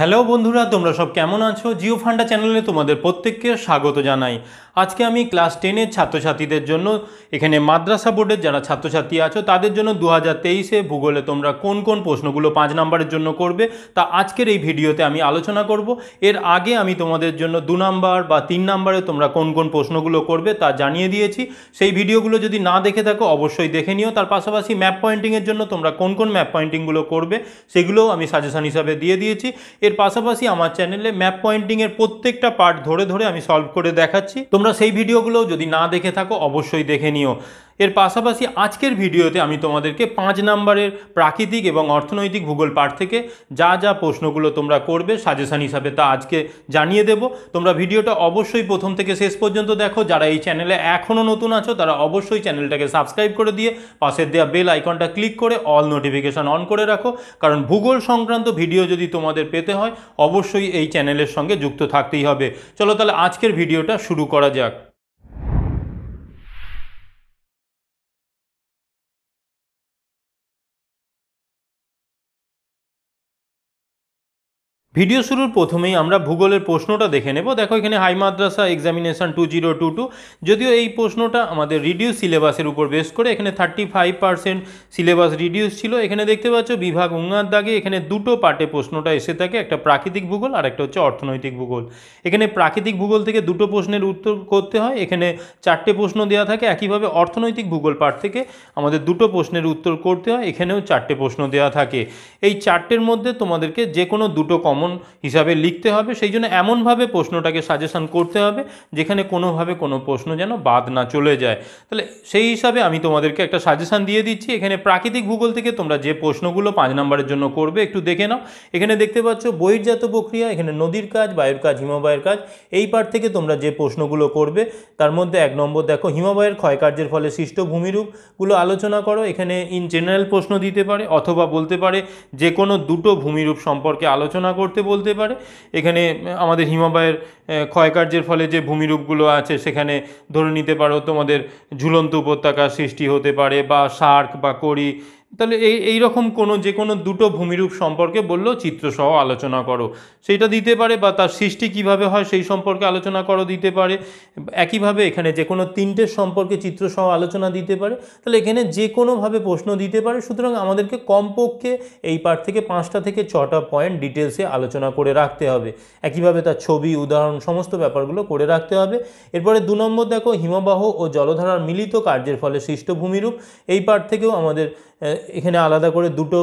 hello বন্ধুরা তোমরা সব কেমন আছো জিও ফান্ডা চ্যানেলে তোমাদের প্রত্যেককে স্বাগত জানাই আজকে আমি ক্লাস টেনের ছাত্রছাত্রীদের জন্য এখানে মাদ্রাসা বোর্ডের যারা ছাত্রছাত্রী আছো তাদের জন্য দু হাজার তেইশে ভূগোলে তোমরা কোন কোন প্রশ্নগুলো পাঁচ নাম্বারের জন্য করবে তা আজকের এই ভিডিওতে আমি আলোচনা করব এর আগে আমি তোমাদের জন্য দু নাম্বার বা তিন নাম্বারে তোমরা কোন কোন প্রশ্নগুলো করবে তা জানিয়ে দিয়েছি সেই ভিডিওগুলো যদি না দেখে থাকো অবশ্যই দেখে নিও তার পাশাপাশি ম্যাপ পয়েন্টিংয়ের জন্য তোমরা কোন কোন ম্যাপ পয়েন্টিংগুলো করবে সেগুলোও আমি সাজেশান হিসাবে দিয়ে দিয়েছি এর পাশাপাশি আমার চ্যানেলে ম্যাপ পয়েন্টিংয়ের প্রত্যেকটা পার্ট ধরে ধরে আমি সলভ করে দেখাচ্ছি তোমরা সেই ভিডিওগুলো যদি না দেখে থাকো অবশ্যই দেখে নিও এর পাশাপাশি আজকের ভিডিওতে আমি তোমাদেরকে পাঁচ নাম্বারের প্রাকৃতিক এবং অর্থনৈতিক ভূগোল পাঠ থেকে যা যা প্রশ্নগুলো তোমরা করবে সাজেশান হিসাবে তা আজকে জানিয়ে দেব তোমরা ভিডিওটা অবশ্যই প্রথম থেকে শেষ পর্যন্ত দেখো যারা এই চ্যানেলে এখনও নতুন আছো তারা অবশ্যই চ্যানেলটাকে সাবস্ক্রাইব করে দিয়ে পাশের দেওয়া বেল আইকনটা ক্লিক করে অল নোটিফিকেশান অন করে রাখো কারণ ভূগোল সংক্রান্ত ভিডিও যদি তোমাদের পেতে হয় অবশ্যই এই চ্যানেলের সঙ্গে যুক্ত থাকতেই হবে চলো তাহলে আজকের ভিডিওটা শুরু করা যাক ভিডিও শুরুর প্রথমেই আমরা ভূগোলের প্রশ্নটা দেখে নেব দেখো এখানে high madrasa examination two zero two two যদিও এই প্রশ্নটা আমাদের রিডিউস সিলেবাসের উপর বেস করে এখানে thirty five percent syllabus reduce ছিল এখানে দেখতে পাচ্ছ বিভাগ উঙ্গার দাগে এখানে দুটো পার্টে প্রশ্নটা এসে থাকে একটা প্রাকৃতিক ভূগোল আর একটা হচ্ছে অর্থনৈতিক ভূগোল এখানে প্রাকৃতিক ভূগোল থেকে দুটো প্রশ্নের উত্তর করতে হয় এখানে চারটে প্রশ্ন দেওয়া থাকে একইভাবে অর্থনৈতিক ভূগোল পার্ট থেকে আমাদের দুটো প্রশ্নের উত্তর করতে হয় এখানেও চারটে প্রশ্ন দেওয়া থাকে এই চারটের মধ্যে তোমাদেরকে যে কোনো দুটো কমন এমন হিসাবে লিখতে হবে সেই জন্য এমনভাবে প্রশ্নটাকে সাজেশন করতে হবে যেখানে কোনোভাবে কোনো প্রশ্ন যেন বাদ না চলে যায় তাহলে সেই হিসাবে আমি তোমাদেরকে একটা সাজেশান দিয়ে দিচ্ছি এখানে প্রাকৃতিক ভূগোল থেকে তোমরা যে প্রশ্নগুলো পাঁচ নম্বরের জন্য করবে একটু দেখে নাও এখানে দেখতে পাচ্ছ বহির্জাত প্রক্রিয়া এখানে নদীর কাজ বায়ুর কাজ হিমবাহের কাজ এই পার থেকে তোমরা যে প্রশ্নগুলো করবে তার মধ্যে এক নম্বর দেখো হিমবাহের ক্ষয়কার্যের ফলে সৃষ্ট ভূমিরূপগুলো আলোচনা করো এখানে ইন জেনারেল প্রশ্ন দিতে পারে অথবা বলতে পারে যে কোনো দুটো ভূমিরূপ সম্পর্কে আলোচনা করতে করতে বলতে পারে এখানে আমাদের হিমবায়ের ক্ষয়কার্যের ফলে যে ভূমিরূপগুলো আছে সেখানে ধরে নিতে পারো তোমাদের ঝুলন্ত উপত্যকা সৃষ্টি হতে পারে বা শার্ক বা কড়ি তাহলে এই এইরকম কোনো যে কোনো দুটো ভূমিরূপ সম্পর্কে বললো চিত্রসহ আলোচনা করো সেটা দিতে পারে বা তার সৃষ্টি কিভাবে হয় সেই সম্পর্কে আলোচনা করো দিতে পারে একইভাবে এখানে যে কোনো তিনটে সম্পর্কে চিত্রসহ আলোচনা দিতে পারে তাহলে এখানে যে কোনোভাবে প্রশ্ন দিতে পারে সুতরাং আমাদেরকে কমপক্ষে এই পার্ট থেকে পাঁচটা থেকে ছটা পয়েন্ট ডিটেলসে আলোচনা করে রাখতে হবে একইভাবে তার ছবি উদাহরণ সমস্ত ব্যাপারগুলো করে রাখতে হবে এরপরে দু নম্বর দেখো হিমবাহ ও জলধারার মিলিত কার্যের ফলে সৃষ্ট ভূমিরূপ এই পার্ট থেকেও আমাদের এখানে আলাদা করে দুটো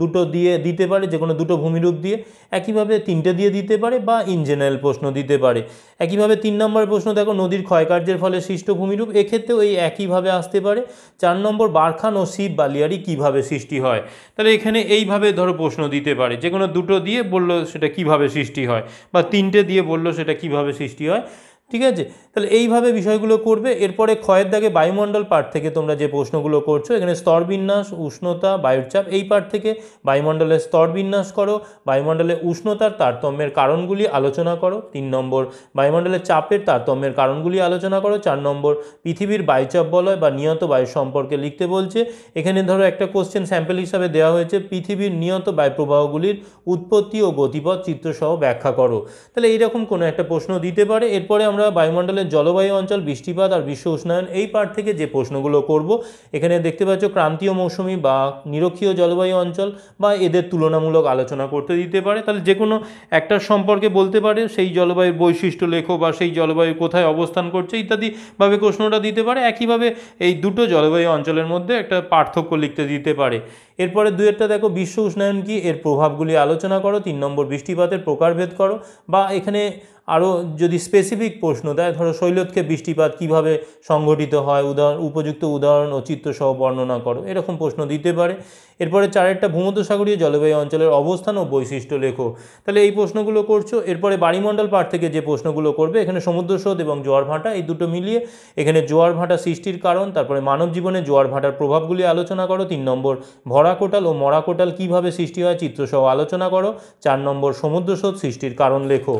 দুটো দিয়ে দিতে পারে যে কোনো দুটো ভূমিরূপ দিয়ে একইভাবে তিনটে দিয়ে দিতে পারে বা ইন জেনারেল প্রশ্ন দিতে পারে একইভাবে তিন নম্বর প্রশ্ন দেখো নদীর ক্ষয়কার্যের ফলে সৃষ্ট ভূমিরূপ এক্ষেত্রেও এই একইভাবে আসতে পারে চার নম্বর বারখান ও শিব বালিয়ারি কিভাবে সৃষ্টি হয় তাহলে এখানে এইভাবে ধরো প্রশ্ন দিতে পারে যে কোনো দুটো দিয়ে বললো সেটা কিভাবে সৃষ্টি হয় বা তিনটে দিয়ে বললো সেটা কিভাবে সৃষ্টি হয় ঠিক আছে তাহলে এইভাবে বিষয়গুলো করবে এরপরে ক্ষয়ের দাগে বায়ুমণ্ডল পার্ট থেকে তোমরা যে প্রশ্নগুলো করছো এখানে স্তরবিন্যাস উষ্ণতা বায়ুর চাপ এই পার্ট থেকে বায়ুমণ্ডলের স্তরবিন্যাস করো বায়ুমণ্ডলে উষ্ণতার তারতম্যের কারণগুলি আলোচনা করো তিন নম্বর বায়ুমণ্ডলের চাপের তারতম্যের কারণগুলি আলোচনা করো চার নম্বর পৃথিবীর বায়ুচাপ বলয় বা নিয়ত বায়ু সম্পর্কে লিখতে বলছে এখানে ধরো একটা কোশ্চেন স্যাম্পেল হিসাবে দেওয়া হয়েছে পৃথিবীর নিয়ত বায়ুপ্রবাহগুলির উৎপত্তি ও গতিপথ চিত্রসহ ব্যাখ্যা করো তাহলে এইরকম কোনো একটা প্রশ্ন দিতে পারে এরপরে আমরা বায়ুমণ্ডলের জলবায়ু অঞ্চল বৃষ্টিপাত আর বিশ্ব উষ্ণায়ন এই পার্ট থেকে যে প্রশ্নগুলো করব এখানে দেখতে পাচ্ছ ক্রান্তীয় মৌসুমি বা নিরক্ষীয় জলবায়ু অঞ্চল বা এদের তুলনামূলক আলোচনা করতে দিতে পারে তাহলে যে কোনো একটার সম্পর্কে বলতে পারে সেই জলবায়ুর বৈশিষ্ট্য লেখো বা সেই জলবায়ু কোথায় অবস্থান করছে ইত্যাদিভাবে প্রশ্নটা দিতে পারে একইভাবে এই দুটো জলবায়ু অঞ্চলের মধ্যে একটা পার্থক্য লিখতে দিতে পারে এরপরে দু একটা দেখো বিশ্ব উষ্ণায়ন কি এর প্রভাবগুলি আলোচনা করো তিন নম্বর বৃষ্টিপাতের প্রকারভেদ করো বা এখানে আরও যদি স্পেসিফিক প্রশ্ন দেয় ধরো শৈলতকে বৃষ্টিপাত কিভাবে সংঘটিত হয় উদাহরণ উপযুক্ত উদাহরণ ও চিত্রসহ বর্ণনা করো এরকম প্রশ্ন দিতে পারে এরপরে চারেরটা ভূমধ্যসাগরীয় জলবায়ু অঞ্চলের অবস্থান ও বৈশিষ্ট্য লেখো তাহলে এই প্রশ্নগুলো করছো এরপরে বাড়িমণ্ডল পাঠ থেকে যে প্রশ্নগুলো করবে এখানে সমুদ্র স্রোত এবং জোয়ার ভাঁটা এই দুটো মিলিয়ে এখানে জোয়ার ভাঁটা সৃষ্টির কারণ তারপরে মানব জীবনে জোয়ার ভাঁটার প্রভাবগুলি আলোচনা করো তিন নম্বর ভরা কোটাল ও মরা কোটাল কীভাবে সৃষ্টি হয় চিত্রসহ আলোচনা করো চার নম্বর সমুদ্র স্রোত সৃষ্টির কারণ লেখো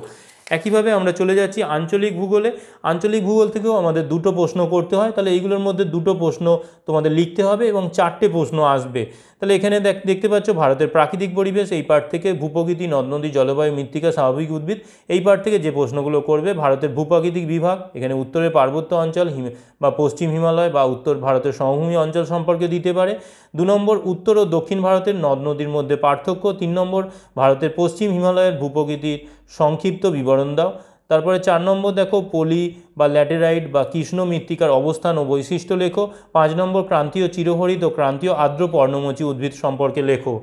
একইভাবে আমরা চলে যাচ্ছি আঞ্চলিক ভূগোলে আঞ্চলিক ভূগোল থেকেও আমাদের দুটো প্রশ্ন করতে হয় তাহলে এইগুলোর মধ্যে দুটো প্রশ্ন তোমাদের লিখতে হবে এবং চারটে প্রশ্ন আসবে তাহলে এখানে দেখতে পাচ্ছ ভারতের প্রাকৃতিক পরিবেশ এই পার্ট থেকে ভূপ্রকৃতি নদ নদী জলবায়ু মৃত্তিকা স্বাভাবিক উদ্ভিদ এই পার্ট থেকে যে প্রশ্নগুলো করবে ভারতের ভূপ্রাকৃতিক বিভাগ এখানে উত্তরের পার্বত্য অঞ্চল হিম বা পশ্চিম হিমালয় বা উত্তর ভারতের সমভূমি অঞ্চল সম্পর্কে দিতে পারে দু নম্বর উত্তর ও দক্ষিণ ভারতের নদ নদীর মধ্যে পার্থক্য তিন নম্বর ভারতের পশ্চিম হিমালয়ের ভূপ্রকৃতির সংক্ষিপ্ত বিবরণ সমীকরণ দাও তারপরে চার নম্বর দেখো পলি বা ল্যাটেরাইট বা কৃষ্ণ মৃত্তিকার অবস্থান ও বৈশিষ্ট্য লেখো পাঁচ নম্বর ক্রান্তীয় চিরহরিত ক্রান্তীয় আর্দ্র পর্ণমোচী উদ্ভিদ সম্পর্কে লেখো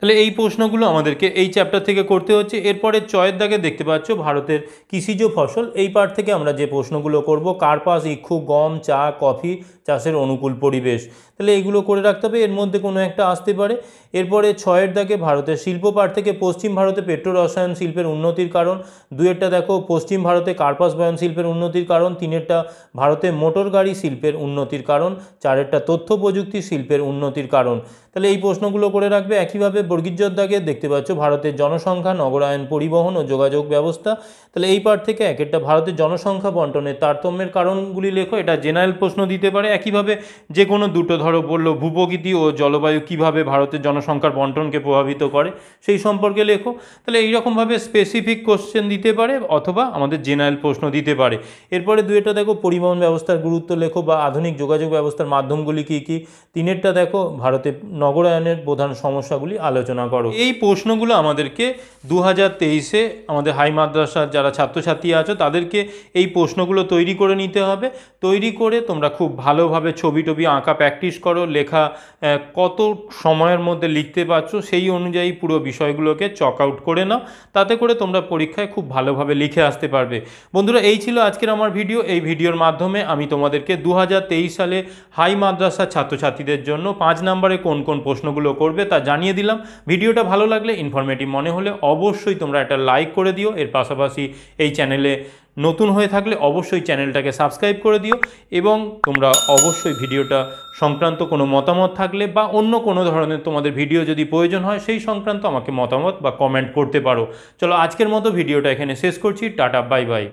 তাহলে এই প্রশ্নগুলো আমাদেরকে এই চ্যাপ্টার থেকে করতে হচ্ছে এরপরে চয়ের দাগে দেখতে পাচ্ছ ভারতের কৃষিজ ফসল এই পার্ট থেকে আমরা যে প্রশ্নগুলো করব কার্পাস ইক্ষু গম চা কফি চাষের অনুকূল পরিবেশ তাহলে এইগুলো করে রাখতে হবে এর মধ্যে কোনো একটা আসতে পারে এরপরে ছয়ের দাগে ভারতের শিল্প পার্ট থেকে পশ্চিম ভারতে পেট্রো রসায়ন শিল্পের উন্নতির কারণ দুয়েরটা দেখো পশ্চিম ভারতে কার্পাস বয়ন শিল্পের উন্নতির কারণ তিনেরটা ভারতে মোটর গাড়ি শিল্পের উন্নতির কারণ চারেরটা তথ্য প্রযুক্তি শিল্পের উন্নতির কারণ তাহলে এই প্রশ্নগুলো করে রাখবে একইভাবে বর্গিজ্জর দাগে দেখতে পাচ্ছ ভারতের জনসংখ্যা নগরায়ন পরিবহন ও যোগাযোগ ব্যবস্থা তাহলে এই পার থেকে এক একটা ভারতের জনসংখ্যা বন্টনের তারতম্যের কারণগুলি লেখো এটা জেনারেল প্রশ্ন দিতে পারে একইভাবে যে কোনো দুটো ধরো বললো ভূপ্রকৃতি ও জলবায়ু কিভাবে ভারতের জনসংখ্যার বন্টনকে প্রভাবিত করে সেই সম্পর্কে লেখো তাহলে এইরকমভাবে স্পেসিফিক কোশ্চেন দিতে পারে অথবা আমাদের জেনারেল প্রশ্ন দিতে পারে এরপরে একটা দেখো পরিবহন ব্যবস্থার গুরুত্ব লেখো বা আধুনিক যোগাযোগ ব্যবস্থার মাধ্যমগুলি কী কী তিনেরটা দেখো ভারতে নগরায়নের প্রধান সমস্যাগুলি আলো আলোচনা করো এই প্রশ্নগুলো আমাদেরকে দু হাজার তেইশে আমাদের হাই মাদ্রাসার যারা ছাত্রছাত্রী আছো তাদেরকে এই প্রশ্নগুলো তৈরি করে নিতে হবে তৈরি করে তোমরা খুব ভালোভাবে ছবি টবি আঁকা প্র্যাকটিস করো লেখা কত সময়ের মধ্যে লিখতে পারছো সেই অনুযায়ী পুরো বিষয়গুলোকে চক আউট করে নাও তাতে করে তোমরা পরীক্ষায় খুব ভালোভাবে লিখে আসতে পারবে বন্ধুরা এই ছিল আজকের আমার ভিডিও এই ভিডিওর মাধ্যমে আমি তোমাদেরকে দু সালে হাই মাদ্রাসা ছাত্রছাত্রীদের জন্য পাঁচ নম্বরে কোন কোন প্রশ্নগুলো করবে তা জানিয়ে দিলাম ভিডিওটা ভালো লাগলে ইনফরমেটিভ মনে হলে অবশ্যই তোমরা একটা লাইক করে দিও এর পাশাপাশি এই চ্যানেলে নতুন হয়ে থাকলে অবশ্যই চ্যানেলটাকে সাবস্ক্রাইব করে দিও এবং তোমরা অবশ্যই ভিডিওটা সংক্রান্ত কোনো মতামত থাকলে বা অন্য কোনো ধরনের তোমাদের ভিডিও যদি প্রয়োজন হয় সেই সংক্রান্ত আমাকে মতামত বা কমেন্ট করতে পারো চলো আজকের মতো ভিডিওটা এখানে শেষ করছি টাটা বাই বাই